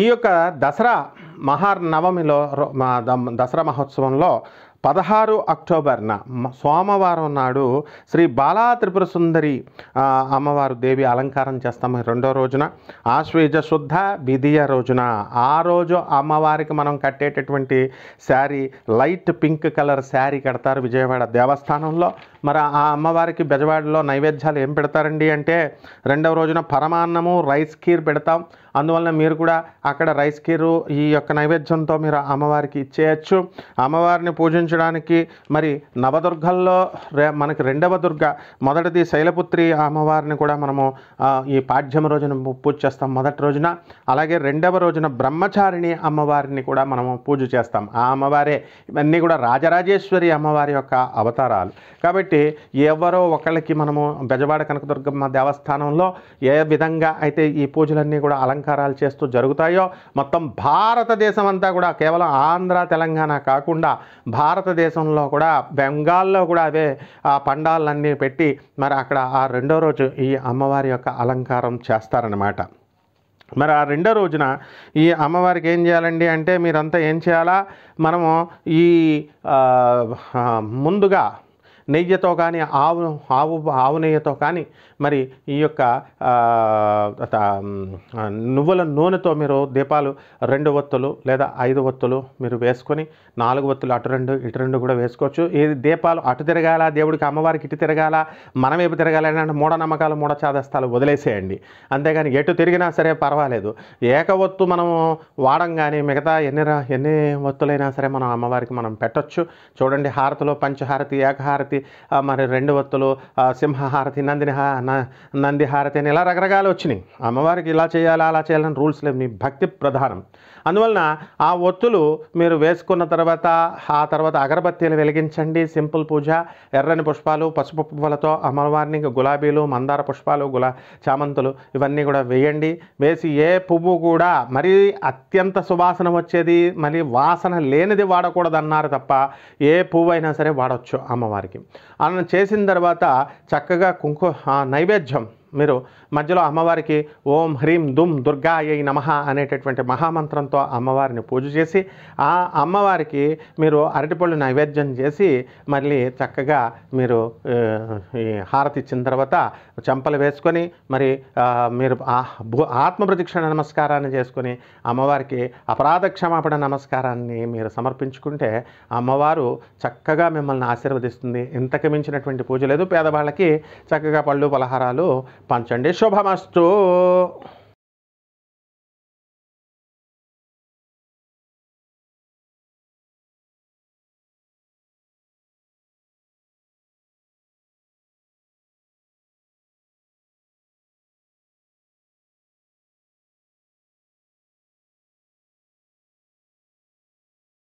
ఈ యొక్క దసరా మహానవమిలో దసరా మహోత్సవంలో పదహారు అక్టోబర్న సోమవారం నాడు శ్రీ బాలా త్రిపుర సుందరి అమ్మవారు దేవి అలంకారం చేస్తాము రెండో రోజున ఆశ్వేజ శుద్ధ విధియ రోజున ఆ రోజు అమ్మవారికి మనం కట్టేటటువంటి sari light pink colour sari కడతారు విజయవాడ దేవస్థానంలో మరి ఆ అమ్మవారికి బెజవాడలో నైవేద్యాలు ఏం పెడతారండి అంటే రెండవ రోజున పరమాన్నము రైస్ కీర్ పెడతాం అందువలన మీరు కూడా అక్కడ రైస్ కీరు ఈ యొక్క నైవేద్యంతో మీరు అమ్మవారికి ఇచ్చేయచ్చు అమ్మవారిని పూజించడానికి మరి నవదుర్గల్లో మనకి రెండవ దుర్గ మొదటిది శైలపుత్రి అమ్మవారిని కూడా మనము ఈ పాఠ్యం రోజున పూజ చేస్తాం మొదటి రోజున అలాగే రెండవ రోజున బ్రహ్మచారిణి అమ్మవారిని కూడా మనము పూజ చేస్తాం ఆ అమ్మవారే ఇవన్నీ కూడా రాజరాజేశ్వరి అమ్మవారి యొక్క అవతారాలు కాబట్టి ఎవరో ఒకళ్ళకి మనము బెజవాడ కనకదుర్గమ్మ దేవస్థానంలో ఏ విధంగా అయితే ఈ పూజలన్నీ కూడా అలంకారాలు చేస్తూ జరుగుతాయో మొత్తం భారతదేశ భారతదేశం అంతా కూడా కేవలం ఆంధ్ర తెలంగాణ కాకుండా భారతదేశంలో కూడా బెంగాల్లో కూడా అదే ఆ పండాలన్నీ పెట్టి మరి అక్కడ ఆ రెండో రోజు ఈ అమ్మవారి యొక్క అలంకారం చేస్తారనమాట మరి ఆ రెండో రోజున ఈ అమ్మవారికి ఏం చేయాలండి అంటే మీరంతా ఏం చేయాలా మనము ఈ ముందుగా నెయ్యితో కానీ ఆవు ఆవు ఆవు నెయ్యతో కానీ మరి ఈ యొక్క నువ్వుల నూనెతో మీరు దీపాలు రెండు ఒత్తులు లేదా ఐదు ఒత్తులు మీరు వేసుకొని నాలుగు ఒత్తులు అటు రెండు ఇటు రెండు కూడా వేసుకోవచ్చు ఏది దీపాలు అటు తిరగాల దేవుడికి అమ్మవారికి ఇటు తిరగాల మనం ఏపు తిరగాల అంటే మూఢనమ్మకాలు చాదస్తాలు వదిలేసేయండి అంతేగాని ఎటు తిరిగినా సరే పర్వాలేదు ఏక ఒత్తు మనము వాడం కానీ మిగతా ఎన్ని ఎన్ని ఒత్తులైనా సరే మనం అమ్మవారికి మనం పెట్టచ్చు చూడండి హారతిలో పంచహారతి ఏకహారతి హారతి మరి రెండు ఒత్తులు సింహహారతి నందిని నంది హారతి అని ఇలా రకరకాలు వచ్చినాయి అమ్మవారికి ఇలా చేయాలి అలా చేయాలని రూల్స్ లేవు మీ భక్తి ప్రధానం అందువలన ఆ ఒత్తులు మీరు వేసుకున్న తర్వాత ఆ తర్వాత అగరబత్తీలు వెలిగించండి సింపుల్ పూజ ఎర్రని పుష్పాలు పసుపు పువ్వులతో అమ్మవారిని గులాబీలు మందార పుష్పాలు గులా చామంతులు ఇవన్నీ కూడా వేయండి వేసి ఏ పువ్వు కూడా మరీ అత్యంత సువాసన వచ్చేది మళ్ళీ వాసన లేనిది వాడకూడదన్నారు తప్ప ఏ పువ్వు అయినా సరే వాడచ్చు అమ్మవారికి అన్నం చేసిన తర్వాత చక్కగా కుంకు నైవేద్యం మీరు మధ్యలో అమ్మవారికి ఓం హ్రీం దుమ్ దుర్గా ఏ నమ అనేటటువంటి మహామంత్రంతో అమ్మవారిని పూజ చేసి ఆ అమ్మవారికి మీరు అరటిపళ్ళు నైవేద్యం చేసి మళ్ళీ చక్కగా మీరు హారతి ఇచ్చిన తర్వాత చెంపలు వేసుకొని మరి మీరు ఆత్మప్రతిక్షణ నమస్కారాన్ని చేసుకొని అమ్మవారికి అపరాధ క్షమాపణ నమస్కారాన్ని మీరు సమర్పించుకుంటే అమ్మవారు చక్కగా మిమ్మల్ని ఆశీర్వదిస్తుంది ఇంతకు మించినటువంటి పూజ లేదు పేదవాళ్ళకి చక్కగా పళ్ళు పలహారాలు పంచండి శుభమస్తు